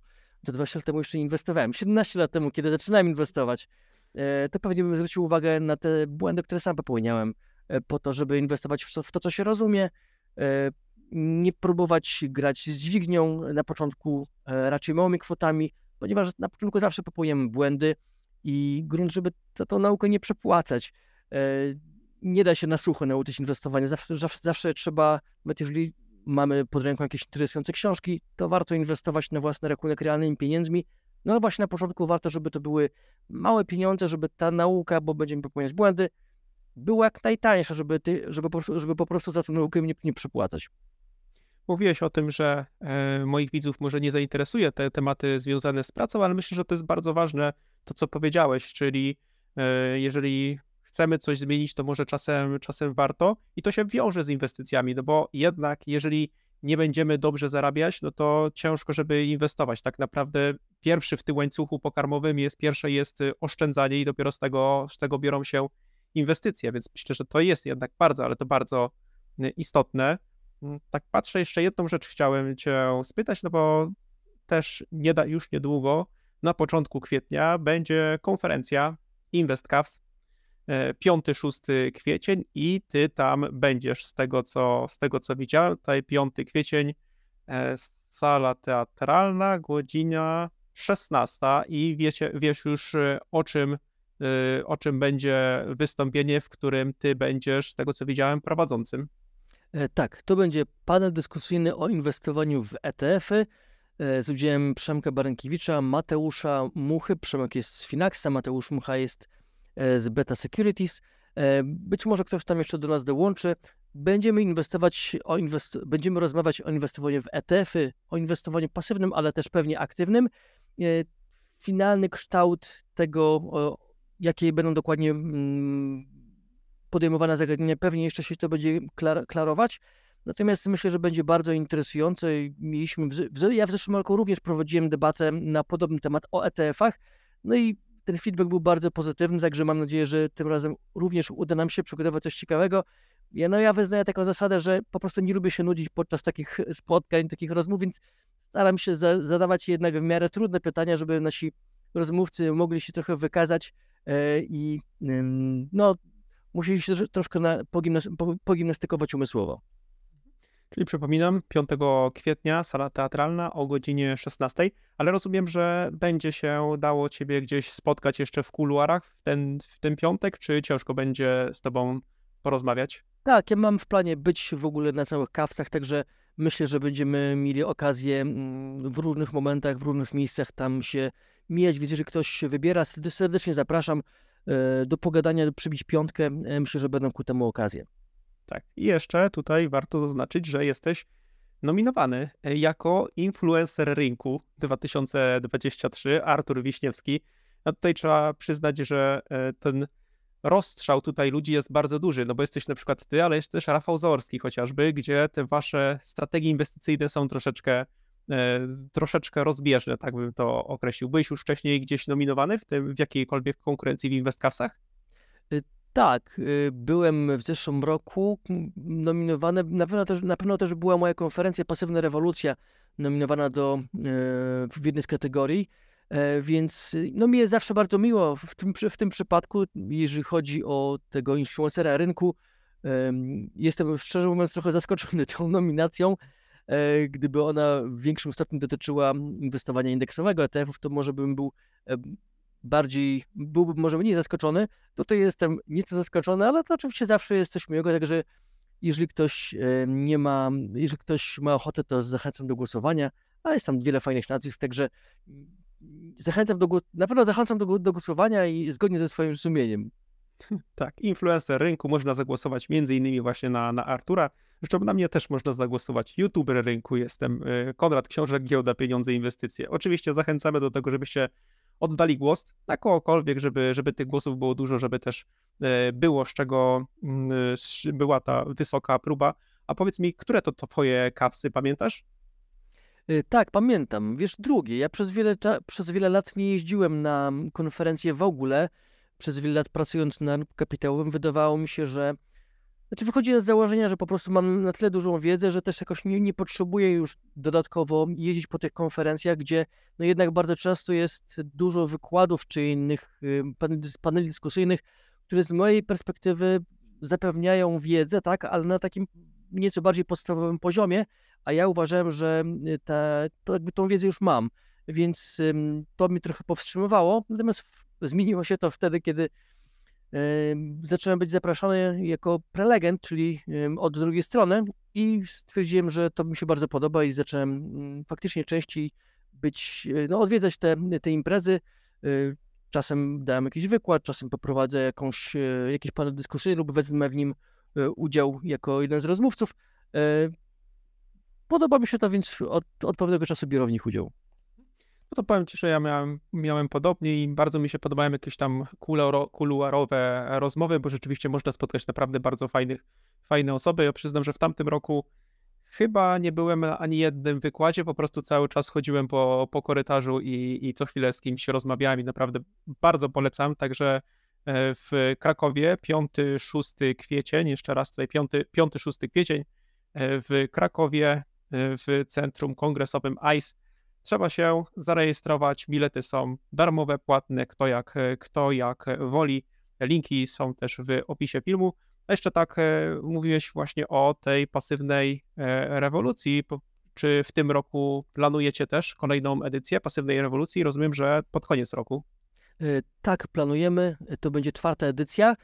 to 20 lat temu jeszcze inwestowałem. 17 lat temu, kiedy zaczynałem inwestować, to pewnie bym zwrócił uwagę na te błędy, które sam popełniałem, po to, żeby inwestować w to, w to co się rozumie, nie próbować grać z dźwignią na początku raczej małymi kwotami, ponieważ na początku zawsze popełniamy błędy i grunt, żeby za tą naukę nie przepłacać nie da się na sucho nauczyć inwestowania. Zawsze, zawsze, zawsze trzeba, nawet jeżeli mamy pod ręką jakieś interesujące książki, to warto inwestować na własny rachunek realnymi pieniędzmi. No ale właśnie na początku warto, żeby to były małe pieniądze, żeby ta nauka, bo będziemy popełniać błędy, była jak najtańsza, żeby, ty, żeby, po, żeby po prostu za tą naukę nie, nie przepłacać. Mówiłeś o tym, że e, moich widzów może nie zainteresuje te tematy związane z pracą, ale myślę, że to jest bardzo ważne, to co powiedziałeś, czyli e, jeżeli chcemy coś zmienić, to może czasem, czasem warto i to się wiąże z inwestycjami, no bo jednak jeżeli nie będziemy dobrze zarabiać, no to ciężko, żeby inwestować. Tak naprawdę pierwszy w tym łańcuchu pokarmowym jest, pierwsze jest y, oszczędzanie i dopiero z tego, z tego biorą się inwestycje, więc myślę, że to jest jednak bardzo, ale to bardzo y, istotne. Mm, tak patrzę, jeszcze jedną rzecz chciałem Cię spytać, no bo też nie da, już niedługo, na początku kwietnia będzie konferencja InvestCavs 5-6 e, kwiecień i ty tam będziesz z tego, co, z tego co widziałem. Tutaj 5 kwiecień, e, sala teatralna, godzina 16 i wiecie, wiesz już e, o czym, o czym będzie wystąpienie, w którym ty będziesz, z tego co widziałem, prowadzącym. Tak, to będzie panel dyskusyjny o inwestowaniu w ETF-y z udziałem Przemka Barankiewicza, Mateusza Muchy. Przemek jest z Finaxa, Mateusz Mucha jest E, z Beta Securities. E, być może ktoś tam jeszcze do nas dołączy. Będziemy inwestować, o inwest- będziemy rozmawiać o inwestowaniu w ETF-y, o inwestowaniu pasywnym, ale też pewnie aktywnym. E, finalny kształt tego, jakie będą dokładnie mm, podejmowane zagadnienia, pewnie jeszcze się to będzie klar- klarować. Natomiast myślę, że będzie bardzo interesujące. Mieliśmy w, ja w zeszłym roku również prowadziłem debatę na podobny temat o ETF-ach. No i ten feedback był bardzo pozytywny, także mam nadzieję, że tym razem również uda nam się przygotować coś ciekawego. Ja, no ja wyznaję taką zasadę, że po prostu nie lubię się nudzić podczas takich e, spotkań, takich rozmów, więc staram się za, zadawać jednak w miarę trudne pytania, żeby nasi rozmówcy mogli się trochę wykazać e, i no, musieli się troszkę na, pogimnastykować umysłowo. Czyli przypominam, 5 kwietnia sala teatralna o godzinie 16, ale rozumiem, że będzie się dało Ciebie gdzieś spotkać jeszcze w kuluarach w ten, w ten piątek, czy ciężko będzie z Tobą porozmawiać? Tak, ja mam w planie być w ogóle na całych kawcach, także myślę, że będziemy mieli okazję mm, w różnych momentach, w różnych miejscach tam się mijać, więc jeżeli ktoś się wybiera, serdecznie zapraszam e, do pogadania, do przybić piątkę. E, myślę, że będą ku temu okazje. Tak. I jeszcze tutaj warto zaznaczyć, że jesteś nominowany e, jako influencer rynku 2023 Artur Wiśniewski. No tutaj trzeba przyznać, że e, ten rozstrzał tutaj ludzi jest bardzo duży, no bo jesteś na przykład ty, ale jest też Rafał Zaorski chociażby, gdzie te wasze strategie inwestycyjne są troszeczkę e, troszeczkę rozbieżne, tak bym to określił. Byłeś już wcześniej gdzieś nominowany w, tym, w jakiejkolwiek konkurencji w Investcasach? Y, tak, y, byłem w zeszłym roku nominowany, na pewno też, na pewno też była moja konferencja Pasywna Rewolucja nominowana do, y, w jednej z kategorii, e, więc y, no mi jest zawsze bardzo miło w tym, w tym przypadku, jeżeli chodzi o tego influencera rynku. Jestem szczerze mówiąc trochę zaskoczony tą nominacją, e, gdyby ona w większym stopniu dotyczyła inwestowania indeksowego ETF-ów, to może bym był bardziej, byłbym może mniej zaskoczony. Tutaj jestem nieco zaskoczony, ale to oczywiście zawsze jest coś miłego, także jeżeli ktoś e, nie ma, jeżeli ktoś ma ochotę, to zachęcam do głosowania, a jest tam wiele fajnych nazwisk, także zachęcam do, na pewno zachęcam do, do głosowania i zgodnie ze swoim sumieniem. Tak, influencer rynku można zagłosować między innymi właśnie na, na Artura. Zresztą na mnie też można zagłosować. YouTuber rynku jestem, e, Konrad Książek, Giełda, Pieniądze, Inwestycje. Oczywiście zachęcamy do tego, żebyście oddali głos na kogokolwiek, żeby, żeby tych głosów było dużo, żeby też e, było z czego mm, była ta wysoka próba. A powiedz mi, które to twoje kawsy, pamiętasz? E, tak, pamiętam. Wiesz, drugie. Ja przez wiele, przez wiele lat nie jeździłem na mm, konferencje w ogóle. Przez wiele lat pracując na kapitałowym, wydawało mi się, że znaczy wychodzi z założenia, że po prostu mam na tyle dużą wiedzę, że też jakoś nie, nie potrzebuję już dodatkowo jeździć po tych konferencjach, gdzie no jednak bardzo często jest dużo wykładów czy innych paneli dyskusyjnych, które z mojej perspektywy zapewniają wiedzę, tak, ale na takim nieco bardziej podstawowym poziomie, a ja uważałem, że y, ta, to jakby tą wiedzę już mam, więc to mnie trochę powstrzymywało, natomiast zmieniło się to wtedy, kiedy zacząłem być zapraszany jako prelegent, czyli od drugiej strony i stwierdziłem, że to mi się bardzo podoba i zacząłem mm, faktycznie częściej być, e, no, odwiedzać te, te imprezy. E, czasem dałem jakiś wykład, czasem poprowadzę jakąś, e, jakiś panel dyskusyjny lub wezmę w nim udział jako jeden z rozmówców. Podoba mi się to, więc od, od pewnego czasu biorę w nich udział no to powiem ci, że ja miałem, miałem podobnie i bardzo mi się podobają jakieś tam kuluarowe rozmowy, bo rzeczywiście można spotkać naprawdę bardzo fajnych, fajne osoby. Ja przyznam, że w tamtym roku chyba nie byłem na ani jednym wykładzie, po prostu cały czas chodziłem po, po korytarzu i, i co chwilę z kimś rozmawiałem i naprawdę bardzo polecam, także e, w Krakowie 5-6 kwiecień, jeszcze raz tutaj 5-6 kwiecień e, w Krakowie e, w Centrum Kongresowym ICE Trzeba się zarejestrować, bilety są darmowe, płatne, kto jak, e, kto jak e, woli. Linki są też w opisie filmu. A jeszcze tak e, mówiłeś właśnie o tej pasywnej rewolucji. Czy w tym roku planujecie też kolejną edycję pasywnej rewolucji? Rozumiem, że pod koniec roku. Tak, planujemy. To będzie czwarta edycja.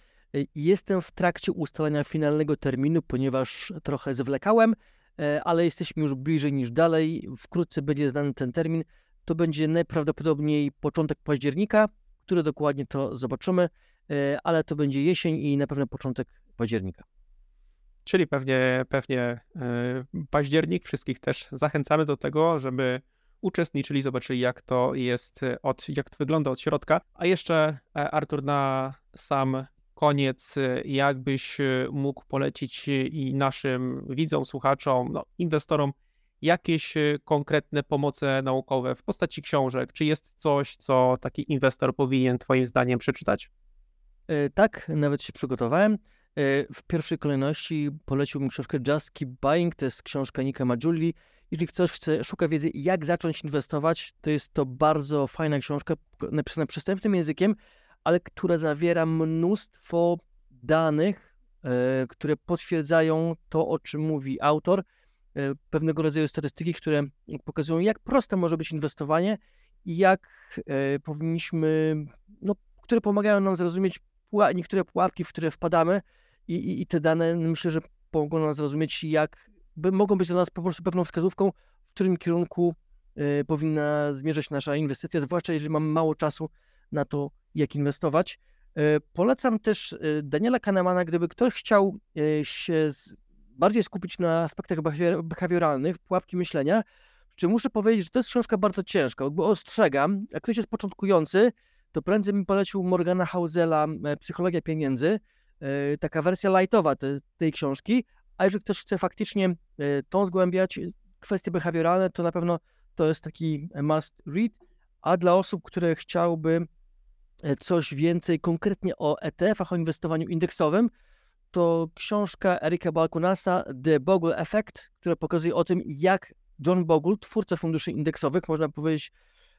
Jestem w trakcie ustalenia finalnego terminu, ponieważ trochę zwlekałem. E, ale jesteśmy już bliżej niż dalej. Wkrótce będzie znany ten termin. To będzie najprawdopodobniej początek października, który dokładnie to zobaczymy, e, ale to będzie jesień i na pewno początek października. Czyli pewnie, pewnie e, październik wszystkich też zachęcamy do tego, żeby uczestniczyli, zobaczyli jak to jest, od, jak to wygląda od środka. A jeszcze Artur na sam koniec, y, jakbyś y, mógł polecić y, i naszym widzom, słuchaczom, no, inwestorom jakieś konkretne pomoce naukowe w postaci książek? Czy jest coś, co taki inwestor powinien Twoim zdaniem przeczytać? E, tak, nawet się przygotowałem. E, w pierwszej kolejności poleciłbym książkę Just Keep Buying, to jest książka Nika Madziuli. Jeżeli ktoś chce, szuka wiedzy, jak zacząć inwestować, to jest to bardzo fajna książka, napisana przystępnym językiem, ale które zawiera mnóstwo danych, e, które potwierdzają to, o czym mówi autor, e, pewnego rodzaju statystyki, które pokazują, jak proste może być inwestowanie i jak e, powinniśmy, no, które pomagają nam zrozumieć niektóre pułapki, w które wpadamy i, i, i te dane myślę, że pomogą nam zrozumieć, jak by, mogą być dla nas po prostu pewną wskazówką, w którym kierunku powinna zmierzać nasza inwestycja, zwłaszcza jeżeli mamy mało czasu na to, jak inwestować. E, polecam też e, Daniela Kahnemana, gdyby ktoś chciał e, się bardziej skupić na aspektach behawioralnych, pułapki myślenia, czy muszę powiedzieć, że to jest książka bardzo ciężka, bo ostrzegam, jak ktoś jest początkujący, to prędzej mi polecił Morgana Hausela Psychologia Pieniędzy, taka wersja lightowa tej książki, a jeżeli ktoś chce faktycznie tą zgłębiać, kwestie behawioralne, to na pewno to jest taki must read a dla osób, które chciałby e, coś więcej konkretnie o ETF-ach, o inwestowaniu indeksowym, to książka Erika Balkunasa The Bogle Effect, która pokazuje o tym, jak John Bogle, twórca funduszy indeksowych, można powiedzieć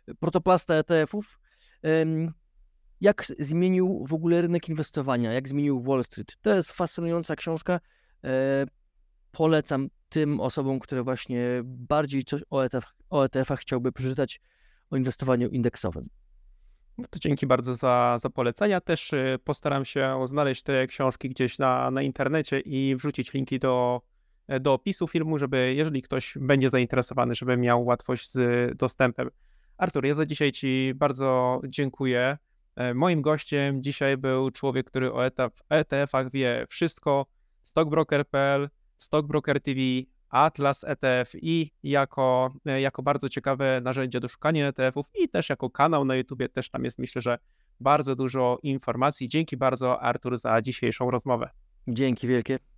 e, protoplasta ETF-ów, jak zmienił w ogóle rynek inwestowania, jak zmienił Wall Street. To jest fascynująca książka. E, polecam tym osobom, które właśnie bardziej coś o ETF-ach, o ETF-ach chciałby przeczytać o inwestowaniu indeksowym. No to dzięki bardzo za, za polecenia. Też y, postaram się znaleźć te książki gdzieś na, na internecie i wrzucić linki do, e, do opisu filmu, żeby jeżeli ktoś będzie zainteresowany, żeby miał łatwość z e, dostępem. Artur, ja za dzisiaj Ci bardzo dziękuję. E, moim gościem dzisiaj był człowiek, który o ETF-ach wie wszystko. Stockbroker.pl, Stockbroker TV, Atlas ETFi jako, e, jako bardzo ciekawe narzędzie do szukania ETF-ów i też jako kanał na YouTubie, też tam jest myślę, że bardzo dużo informacji. Dzięki bardzo Artur za dzisiejszą rozmowę. Dzięki wielkie.